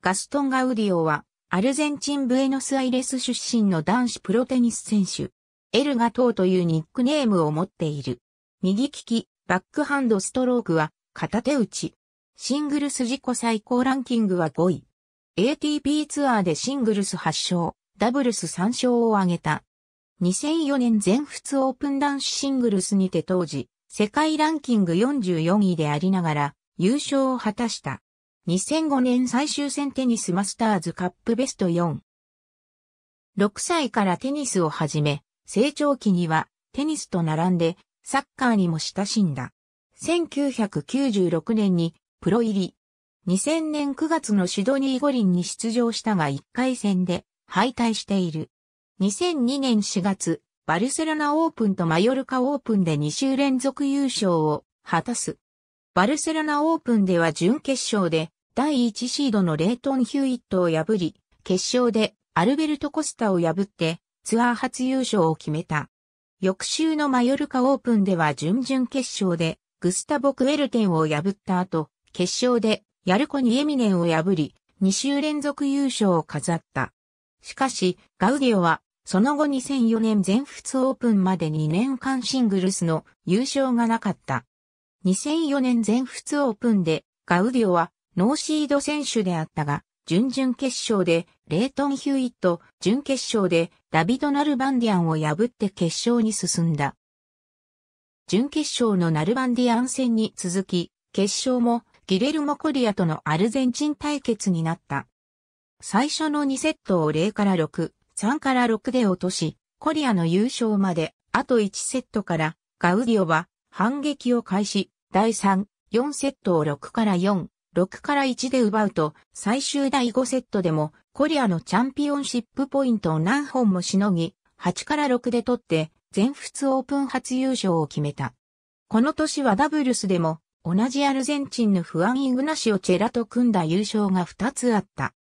ガストン・ガウディオは、アルゼンチン・ブエノスアイレス出身の男子プロテニス選手。エルガトーというニックネームを持っている。右利き、バックハンドストロークは片手打ち。シングルス自己最高ランキングは5位。ATP ツアーでシングルス8勝、ダブルス3勝を挙げた。2004年全仏オープン男子シングルスにて当時、世界ランキング44位でありながら優勝を果たした。2005年最終戦テニスマスターズカップベスト4。6歳からテニスを始め、成長期にはテニスと並んでサッカーにも親しんだ。1996年にプロ入り。2000年9月のシドニー五輪に出場したが1回戦で敗退している。2002年4月、バルセロナオープンとマヨルカオープンで2週連続優勝を果たす。バルセロナオープンでは準決勝で第1シードのレイトン・ヒューイットを破り、決勝でアルベルト・コスタを破ってツアー初優勝を決めた。翌週のマヨルカオープンでは準々決勝でグスタボ・クエルテンを破った後、決勝でヤルコニ・エミネンを破り、2週連続優勝を飾った。しかし、ガウディオは、その後2004年全仏オープンまで2年間シングルスの優勝がなかった。2004年全仏オープンで、ガウディオはノーシード選手であったが、準々決勝でレイトン・ヒューイット、準決勝でダビド・ナルバンディアンを破って決勝に進んだ。準決勝のナルバンディアン戦に続き、決勝もギレルモ・コリアとのアルゼンチン対決になった。最初の2セットを0から6、3から6で落とし、コリアの優勝まで、あと1セットから、ガウディオは反撃を開始、第3、4セットを6から4、6から1で奪うと、最終第5セットでも、コリアのチャンピオンシップポイントを何本もしのぎ、8から6で取って、全仏オープン初優勝を決めた。この年はダブルスでも、同じアルゼンチンのフアン・イグナシオ・チェラと組んだ優勝が2つあった。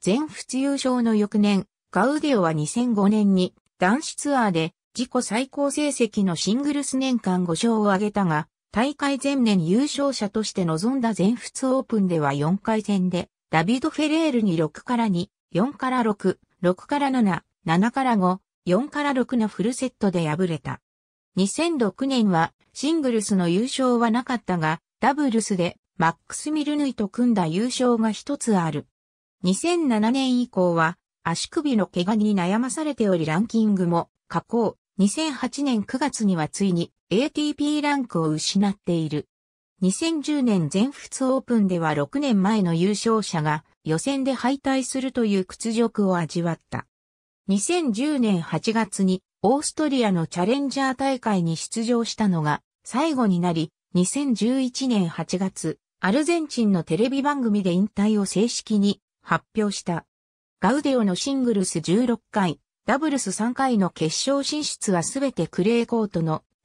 全仏優勝の翌年、ガウディオは2005年に男子ツアーで自己最高成績のシングルス年間5勝を挙げたが、大会前年優勝者として臨んだ全仏オープンでは4回戦で、ダビド・フェレールに6から2、4から6、6から7、7から5、4から6のフルセットで敗れた。2006年はシングルスの優勝はなかったが、ダブルスでマックス・ミルヌイと組んだ優勝が一つある。2007年以降は足首の怪我に悩まされておりランキングも下降。2008年9月にはついに ATP ランクを失っている。2010年全仏オープンでは6年前の優勝者が予選で敗退するという屈辱を味わった。2010年8月にオーストリアのチャレンジャー大会に出場したのが最後になり、2011年8月、アルゼンチンのテレビ番組で引退を正式に発表した。ガウデオのシングルス16回、ダブルス3回の決勝進出はすべてクレーコートの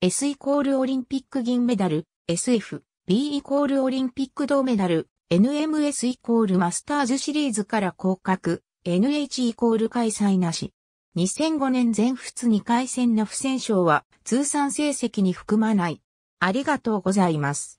S イコールオリンピック銀メダル、SF、B イコールオリンピック銅メダル、NMS イコールマスターズシリーズから降格、NH イコール開催なし。2005年全仏2回戦の不戦勝は通算成績に含まない。ありがとうございます。